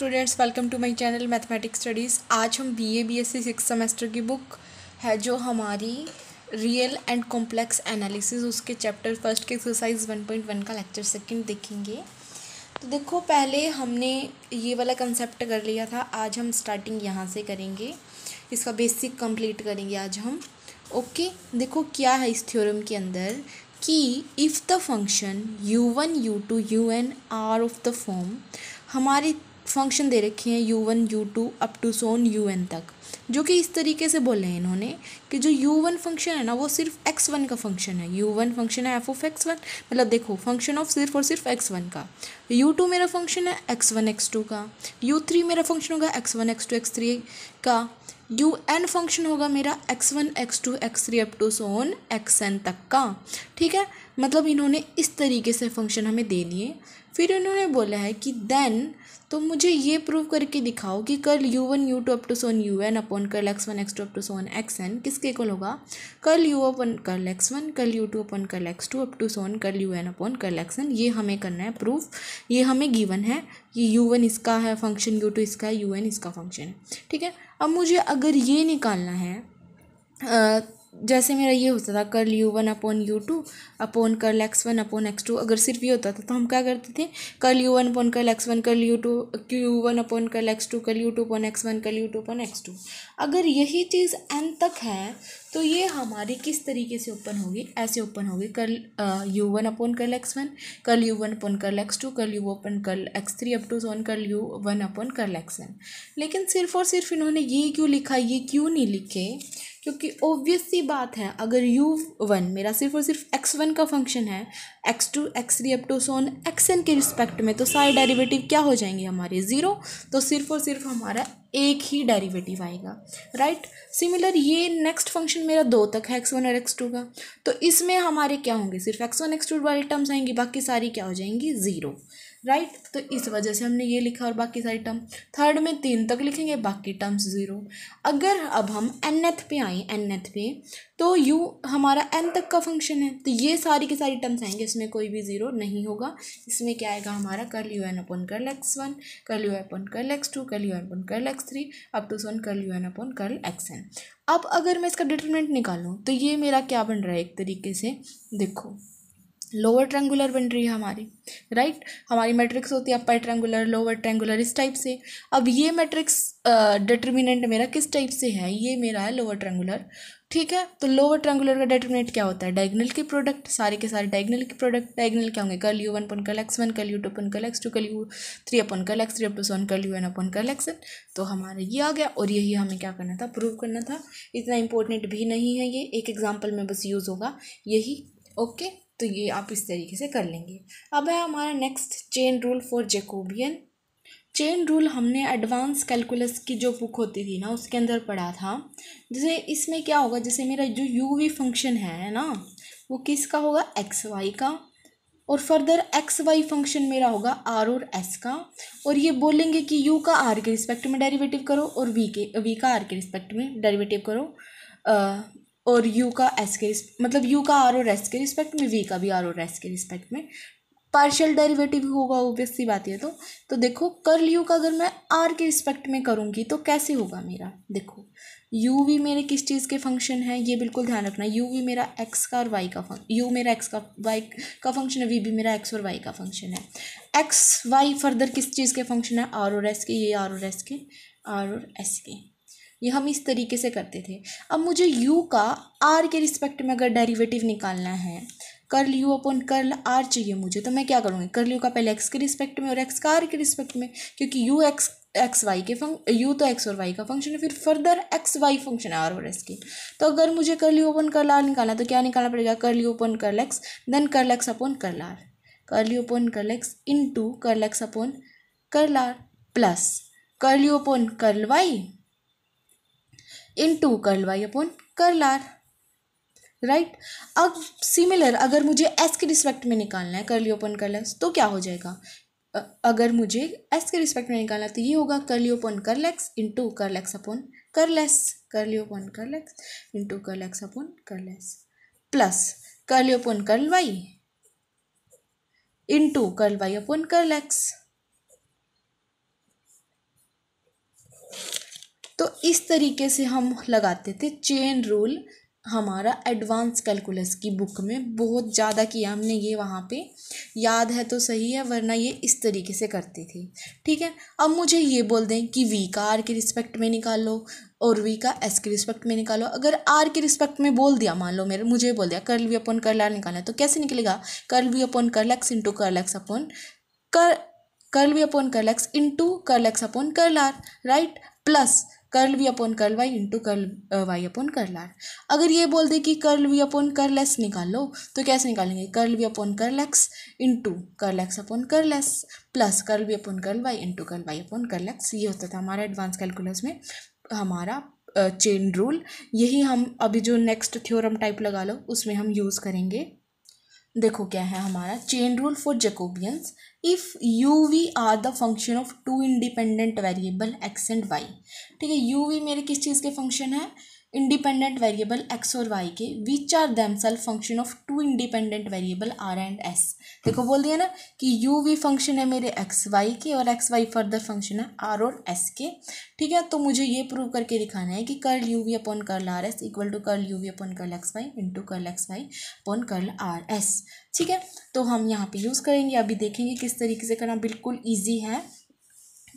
Students welcome to my channel mathematics studies आज हम BA BSc six semester की book है जो हमारी रियल एंड कॉम्प्लेक्स एनालिसिस उसके चैप्टर फर्स्ट के एक्सरसाइज वन पॉइंट वन का लेक्चर सेकंड देखेंगे तो देखो पहले हमने ये वाला कंसेप्ट कर लिया था आज हम स्टार्टिंग यहाँ से करेंगे इसका बेसिक कम्प्लीट करेंगे आज हम ओके देखो क्या है इस थ्योरम के अंदर कि if the function u one u two u n are of the form हमारे फंक्शन दे रखे हैं u one u two up to so on u n तक जो कि इस तरीके से बोले हैं इन्होंने कि जो यू वन फंक्शन है ना वो सिर्फ एक्स वन का फंक्शन है यू वन फंक्शन है एफ ऑफ एक्स वन मतलब देखो फंक्शन ऑफ सिर्फ और सिर्फ एक्स वन का यू टू मेरा फंक्शन है एक्स वन एक्स टू का यू थ्री मेरा फंक्शन होगा x one x two x three का यू एन फंक्शन होगा मेरा x one x two x three up to so on x n तक का ठीक है मतलब इन्होंने इस तरीके से फंक्शन हमें दे दिए फिर इन्होंने बोला है कि देन तो मुझे ये प्रूव करके दिखाओ कि curl u one u two up to so on u n upon curl x one x two up to so on x n किसके कल होगा curl u upon curl x one curl u two upon curl x two up to so on curl u n upon curl x n ये हमें करना है proof ये हमें given है ये यू वन इसका है फंक्शन यू टू इसका है यू एन इसका फंक्शन है ठीक है अब मुझे अगर ये निकालना है जैसे मेरा ये होता था curl u one upon u two upon curl x one upon x two अगर सिर्फ ये होता था तो हम क्या करते थे curl u one upon curl x one curl u two q one upon curl x two curl u two upon x one curl u two upon x two अगर यही चीज़ एन तक है तो ये हमारी किस तरीके से ओपन होगी ऐसे ओपन होगी curl u one upon curl x one curl u one upon curl x two curl u upon curl x three up to so on curl u one upon curl x n लेकिन सिर्फ और सिर्फ इन्होंने ये क्यों लिखा ये क्यों नहीं लिखे क्योंकि ऑब्वियस सी बात है अगर यू वन मेरा सिर्फ और सिर्फ एक्स वन का फंक्शन है x two x three up to so on x n के रिस्पेक्ट में तो सारे डेरिवेटिव क्या हो जाएंगे हमारे ज़ीरो तो सिर्फ और सिर्फ हमारा एक ही डेरिवेटिव आएगा राइट सिमिलर ये नेक्स्ट फंक्शन मेरा दो तक है एक्स वन और एक्स टू का तो इसमें हमारे क्या होंगे सिर्फ एक्स वन एक्स टू वाले टर्म्स आएंगे बाकी सारी क्या हो जाएंगी ज़ीरो राइट तो इस वजह से हमने ये लिखा और बाकी सारी टर्म थर्ड में तीन तक लिखेंगे बाकी टर्म्स ज़ीरो अगर अब हम एन एथ पे आए एन एथ पे तो यू हमारा एन तक का फंक्शन है तो ये सारी की सारी टर्म्स आएंगे इसमें कोई भी ज़ीरो नहीं होगा इसमें क्या आएगा हमारा कल u n upon curl x one curl u upon curl x two curl u n upon curl x three up to so on curl u n upon curl x N अब अगर मैं इसका डिटर्मिनेंट निकालूँ तो ये मेरा क्या बन रहा है एक तरीके से देखो लोअर ट्रेंगुलर बन रही है हमारी राइट right? हमारी मैट्रिक्स होती है अपर ट्रेंगुलर लोअर ट्रेंगुलर इस टाइप से अब ये मैट्रिक्स डिटर्मिनेंट मेरा किस टाइप से है ये मेरा है लोअर ट्रेंगुलर ठीक है तो लोअर ट्रेंगुलर का डिटर्मिनेंट क्या होता है डायगनल के प्रोडक्ट सारे के सारे डायगनल के प्रोडक्ट डायगनल क्या होंगे कल u one upon curl x one curl u two upon curl x two curl u three upon curl x three plus one curl u n upon curl x N तो हमारा ये आ गया और यही हमें क्या करना था प्रूव करना था इतना इंपॉर्टेंट भी नहीं है ये एक एग्जाम्पल में बस यूज़ होगा यही ओके तो ये आप इस तरीके से कर लेंगे अब है हमारा next chain rule for Jacobian chain rule हमने एडवांस कैलकुलस की जो बुक होती थी ना उसके अंदर पढ़ा था जैसे इसमें क्या होगा जैसे मेरा जो यू वी फंक्शन है ना वो किसका होगा एक्स वाई का और फर्दर एक्स वाई फंक्शन मेरा होगा आर और एस का और ये बोलेंगे कि यू का आर के रिस्पेक्ट में डेरिवेटिव करो और वी के वी का आर के रिस्पेक्ट में डेरिवेटिव करो और यू का एस के मतलब यू का आर और एस के रिस्पेक्ट में वी का भी आर और एस के रिस्पेक्ट में पार्शियल डेरिवेटिव होगा ओबियस सी बात है तो तो देखो कर्ल यू का अगर मैं आर के रिस्पेक्ट में करूँगी तो कैसे होगा मेरा देखो यू वी मेरे किस चीज़ के फंक्शन है ये बिल्कुल ध्यान रखना यू वी मेरा एक्स का और वाई का फंक्शन यू मेरा एक्स का वाई का फंक्शन है वी भी मेरा एक्स और वाई का फंक्शन है एक्स वाई फर्दर किस चीज़ के फंक्शन है आर और एस के ये आर और एस के आर और एस के ये हम इस तरीके से करते थे अब मुझे u का r के रिस्पेक्ट में अगर डेरिवेटिव निकालना है curl u upon curl r चाहिए मुझे तो मैं क्या करूँगी कर्ल u का पहले x के रिस्पेक्ट में और x का r के रिस्पेक्ट में क्योंकि u x एक्स वाई के फंक् यू तो एक्स और वाई का फंक्शन है फिर फर्दर एक्स वाई फंक्शन है आर और एस के तो अगर मुझे कर ली ओपन कर लार निकालना तो क्या निकालना पड़ेगा curl u upon curl x then curl x upon curl r curl u upon curl x into curl x upon curl r plus curl u upon curl y into curl y upon curl r right अब similar अगर मुझे S के respect में निकालना है curly upon curl x तो क्या हो जाएगा अगर मुझे एस के रिस्पेक्ट में निकालना तो ये होगा curl u upon curl x to curl x upon curl s curl u upon curl x to curl x upon curl plus curl u upon curl y to curl y upon curl x तो इस तरीके से हम लगाते थे चेन रूल हमारा advance calculus की book में बहुत ज़्यादा किया हमने ये वहाँ पे याद है तो सही है वरना ये इस तरीके से करती थी ठीक है अब मुझे ये बोल दें कि वी का आर के रिस्पेक्ट में निकालो और वी का एस के रिस्पेक्ट में निकालो अगर आर के रिस्पेक्ट में बोल दिया मान लो मेरे मुझे बोल दिया curl v upon curl r निकालना है तो कैसे निकलेगा curl v upon curl x into curl x upon curl curl v upon curl x into curl x upon curl r right plus curl v upon curl y into curl y upon curl r अगर ये बोल दे कि curl v upon curl x निकाल लो तो कैसे निकालेंगे curl v upon curl x into curl x upon curl x plus curl v upon curl y into curl y upon curl x ये होता था हमारा एडवांस कैलकुलस में हमारा चेन रूल यही हम अभी जो नेक्स्ट थ्योरम टाइप लगा लो उसमें हम यूज़ करेंगे देखो क्या है हमारा chain rule for Jacobians if u v are the function of two independent variable x and y ठीक है यू वी मेरे किस चीज़ के फंक्शन है इंडिपेंडेंट वेरिएबल एक्स और वाई के are them themselves function of two independent variable r and s देखो बोल दिया ना कि यू वी फंक्शन है मेरे एक्स वाई के और एक्स वाई फर्दर फंक्शन है आर और एस के ठीक है तो मुझे ये प्रूव करके दिखाना है कि curl u v upon curl r s equal to curl u v upon curl x y into curl x y upon curl r s ठीक है तो हम यहाँ पे यूज़ करेंगे अभी देखेंगे किस तरीके से करना बिल्कुल ईजी है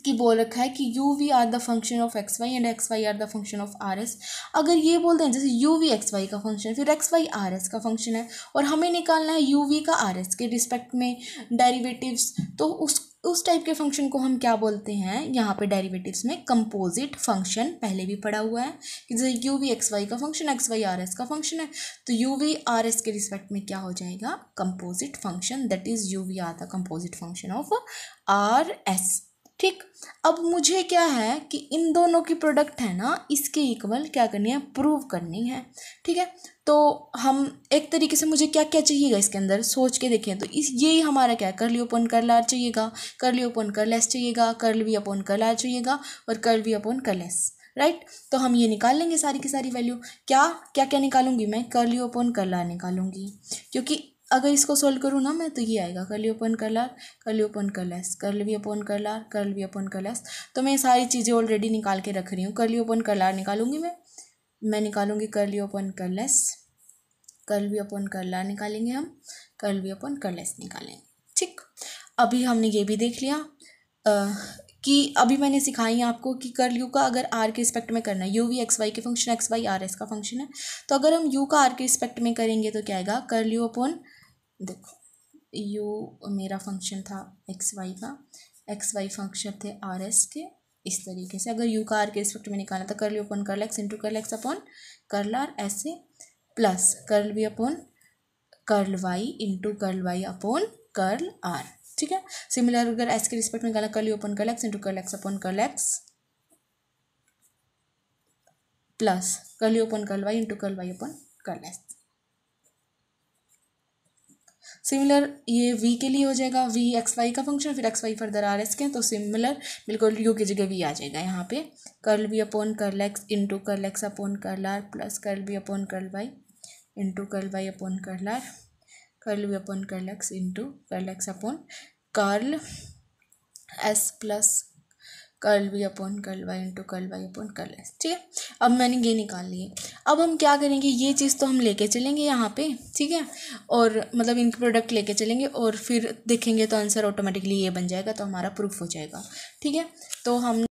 कि बोल रखा है कि u v are the function of x y and x y are the function of r s अगर ये बोलते हैं जैसे यू वी एक्स वाई का फंक्शन फिर एक्स वाई आर एस का फंक्शन है और हमें निकालना है यू वी का आर एस के रिस्पेक्ट में डेरिवेटिव्स तो उस उस टाइप के फंक्शन को हम क्या बोलते हैं यहाँ पे डेरिवेटिव्स में कंपोजिट फंक्शन पहले भी पढ़ा हुआ है कि जैसे यू वी एक्स वाई का function x y r s का फंक्शन है तो यू वी आर एस के रिस्पेक्ट में क्या हो जाएगा composite function that is u v are the composite function of r s ठीक अब मुझे क्या है कि इन दोनों की प्रोडक्ट है ना इसके इक्वल क्या करनी है प्रूव करनी है ठीक है तो हम एक तरीके से मुझे क्या क्या चाहिएगा इसके अंदर सोच के देखें तो इस ये हमारा क्या है कर्ली ओपन कर लार चाहिएगा कर्ली ओपन कर लेस चाहिएगा curl v upon curl r चाहिएगा और curl v upon curl s right right? तो हम ये निकाल लेंगे सारी की सारी वैल्यू क्या क्या क्या निकालूंगी मैं कर्ली ओपन कर लार निकालूंगी क्योंकि अगर इसको सोल्व करूँ ना मैं तो ये आएगा curly upon curl r curly upon curl s curl v upon curl r curl v upon curl s तो मैं सारी चीज़ें ऑलरेडी निकाल के रख रही हूँ कर्ली ओपन कलर निकालूंगी मैं मैं निकालूंगी curly upon curl s curl v upon curl r निकालेंगे हम कर्ल भी ओपन कलर्स निकालेंगे ठीक अभी हमने ये भी देख लिया आ, कि अभी मैंने सिखाई आपको कि कर्ल यू का अगर आर के रिस्पेक्ट में करना है यू वी एक्स वाई के function x y r s का फंक्शन है तो अगर हम यू का आर के रिस्पेक्ट में करेंगे तो क्या आएगा कर्ल यू अपॉन देखो यू मेरा फंक्शन था एक्स वाई का एक्स वाई फंक्शन थे आर एस के इस तरीके से अगर यू का आर के रिस्पेक्ट में निकालना था curl upon curl x into curl x upon curl r ऐसे plus curl v upon curl y into curl y upon curl r ठीक है सिमिलर अगर एस के रिस्पेक्ट में निकालना curl u upon curl x into curl x upon curl x plus curl u upon curl y into curl y upon curl x similar ये v के लिए हो जाएगा वी एक्स वाई का फंक्शन फिर x y further r s के तो similar बिल्कुल यू की जगह वी आ जाएगा यहाँ पे curl v upon curl x into curl x upon curl r plus curl v upon curl y into curl y upon curl r curl v upon curl x into curl x upon curl s plus curl v upon curl y into curl y upon curl s ठीक है अब मैंने ये निकाल लिए अब हम क्या करेंगे ये चीज़ तो हम लेके चलेंगे यहाँ पे ठीक है और मतलब इनके प्रोडक्ट लेके चलेंगे और फिर देखेंगे तो आंसर ऑटोमेटिकली ये बन जाएगा तो हमारा प्रूफ हो जाएगा ठीक है तो हम